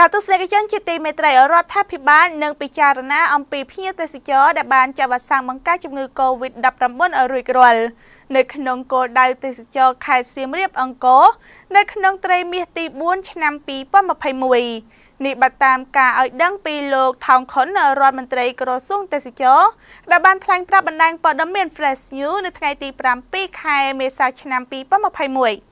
ចាទស្សនិកជនជាទីមេត្រីរដ្ឋាភិបាលនឹងពិចារណាអំពីភ្ញៀវទេសចរដែលបានចាប់វ៉ាក់សាំងបង្ការជំងឺ Covid-19 ឲ្យរួចរាល់នៅក្នុងគោលដៅទេសចរខេត្តសៀមរាបអង្គរនៅក្នុងត្រីមាសទី4ឆ្នាំ2021នេះបើតាមការឲ្យដឹងពីលោកថោងខុនរដ្ឋមន្ត្រីក្រសួងទេសចរដែលបានថ្លែងប្រាប់បណ្ដាញព័ត៌មាន Flash News នៅថ្ងៃទី7ខែមេសាឆ្នាំ2021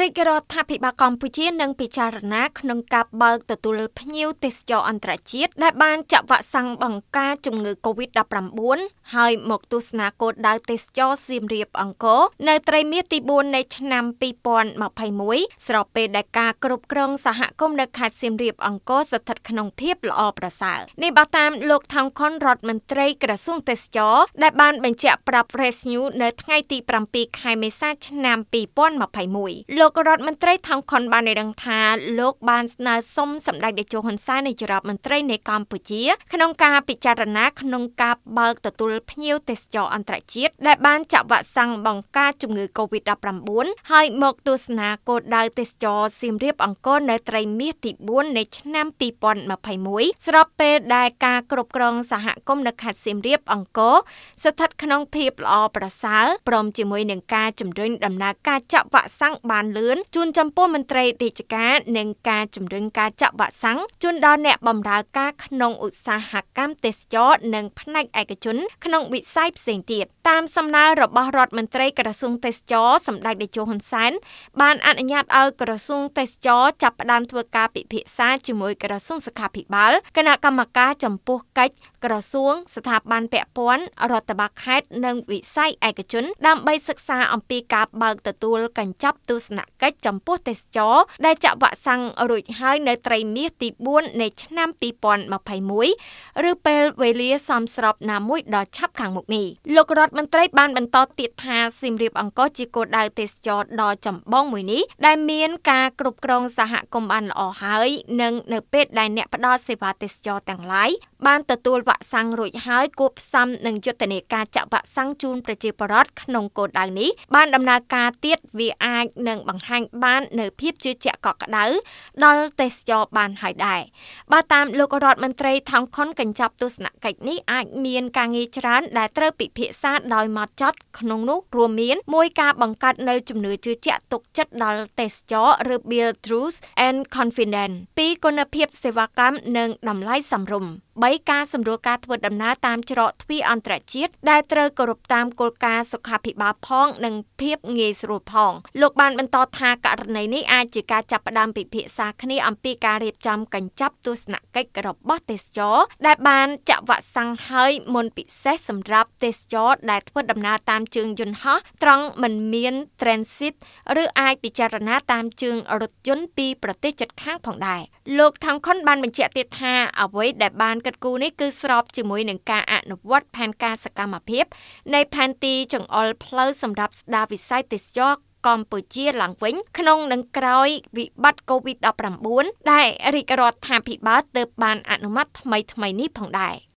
រាជរដ្ឋាភិបាលកម្ពុជានឹងពិចារណាក្នុងការបើកទទួលភ្ញៀវទេសចរអន្តរជាតិដែលបានចាក់វ៉ាក់សាំងបង្ការជំងឺ Covid-19 ហើយមកទស្សនាគោលដៅទេសចរសៀមរាបអង្គរ នៅត្រីមាសទី4នៃឆ្នាំ2021ស្របពេលដែលការគ្រប់គ្រងសហគមន៍នៅខេត្តសៀមរាបអង្គរស្ថិតក្នុងភាពល្អប្រសើរនេះបើតាមលោកថោងខុនរដ្ឋមន្ត្រីក្រសួងទេសចរដែលបានបញ្ជាក់ប្រាប់ Press News នៅថ្ងៃទី7ខែមេសាឆ្នាំ2021លោករដ្ឋមន្ត្រីថងខុនបានដឹងថាលោកបានស្នើសុំសម្ដេចតេជោហ៊ុនសែននាយករដ្ឋមន្ត្រីនៃកម្ពុជា ក្នុងការពិចារណា ក្នុងការបើកទទួលភ្ញៀវទេសចរអន្តរជាតិដែលបានចាក់វ៉ាក់សាំងបង្ការជំងឺ Covid-19 ហើយមកទស្សនាគោលដៅទេសចរសៀមរាប អង្គរនៅត្រីមាសទី4នៃឆ្នាំ2021ស្របពេលដែលការគ្រប់គ្រង សហគមន៍នៅខេត្តសៀមរាប អង្គរស្ថិត ក្នុងភាពល្អប្រសើរព្រមជាមួយនឹងការជំរុញដំណើរការចាក់វ៉ាក់សាំងបានបានលឿនជូនចំពោះមន្ត្រីរាជការនិងការជំរុញការចាក់វ៉ាក់សាំងជូនដល់អ្នកបម្រើការក្នុងឧស្សាហកម្មទេសចរនិងផ្នែកឯកជន ក្នុងវិស័យផ្សេងទៀតតាមសំណើរបស់រដ្ឋមន្ត្រីក្រសួងទេសចរសម្ដេចតេជោហ៊ុនសែនបានអនុញ្ញាតឲ្យក្រសួងទេសចរចាប់ផ្ដើមធ្វើការពិភាក្សាជាមួយក្រសួងសុខាភិបាលគណៈកម្មការចំពោះកិច្ចក្រសួងស្ថាប័នពាក់ព័ន្ធរដ្ឋបាលខេត្តនិងវិស័យឯកជន ដើម្បីសិក្សា អំពីការបើកទទួលកញ្ចប់ទស្សនកិច្ចចំពោះទេសចរដែលចាក់វ៉ាក់សាំងរួចហើយ នៅត្រីមាសទី4នៃឆ្នាំ2021ឬពេលវេលាសមស្របណាមួយដ៏ឆាប់ខាងមុខនេះលោករដ្ឋមន្ត្រីបានបន្តទៀតថាសៀមរាបអង្គរជាគោលដៅទេសចរដ៏ចម្បងមួយនេះដែលមានការគ្រប់គ្រងសហគមន៍បានល្អហើយនិង នៅពេលដែលអ្នកផ្ដល់សេវាទេសចរទាំងឡាយបានទទួលវ៉ាក់សាំងរួចហើយគួបផ្សំនឹងយុទ្ធនាការចាក់វ៉ាក់សាំងជូនប្រជាពលរដ្ឋក្នុងគោលដៅនេះបានដំណើរការទៀតវាអាចនឹងបង្ហាញបាន នៅភាពជឿជាក់កក់ក្ដៅដល់ទេសចរបានហើយដែរបើតាមលោករដ្ឋមន្ត្រីថងខុនកញ្ចប់ទស្សនកិច្ចនេះអាចមានការងារច្រើនដែលត្រូវពិភាក្សាដោយម៉ត់ចត់ក្នុងនោះរួមមានមួយការបង្កើតនៅជំនឿជឿជាក់ទុកចិត្តដល់ទេសចរឬ build trust and confidence ពីគុណភាពសេវាកម្មនិងតម្លៃសមរម្យ3ការសម្រួលការធ្វើដំណើរតាមច្រកទ្វារអន្តរជាតិដែលត្រូវគោរពតាមគោលការណ៍សុខាភិបាលផងនិងភាពងាយស្រួលផង លោកបានបន្តថាករណីនេះអាចជាការចាប់ផ្ដើមពិភាក្សាគ្នាអំពីការរៀបចំកញ្ចប់ទស្សនកិច្ចរបស់ទេសចរដែល បានចាក់វ៉ាក់សាំងហើយមុនពិសេសសម្រាប់ទេសចរដែលធ្វើដំណើរតាមជើងយន្តហោះត្រង់មិនមាន transit ឬអាចពិចារណាតាមជើងរថយន្តពីប្រទេសជិតខាងផងដែរលោកថាំខុនបានបញ្ជាក់ទៀតថាអ្វីដែលបានគិតគូរនេះគឺស្របជាមួយនឹងការអនុវត្តផែនការសកម្មភាពនៃផែនទីចង្អុលផ្លូវសម្រាប់ស្ដារវិស័យទេសចរកម្ពុជាឡើងវិញក្នុងនឹងក្រោយវិបត្តិ COVID-19 ដែលរាជរដ្ឋាភិបាលទើបបានអនុម័តថ្មីថ្មីនេះផងដែរ។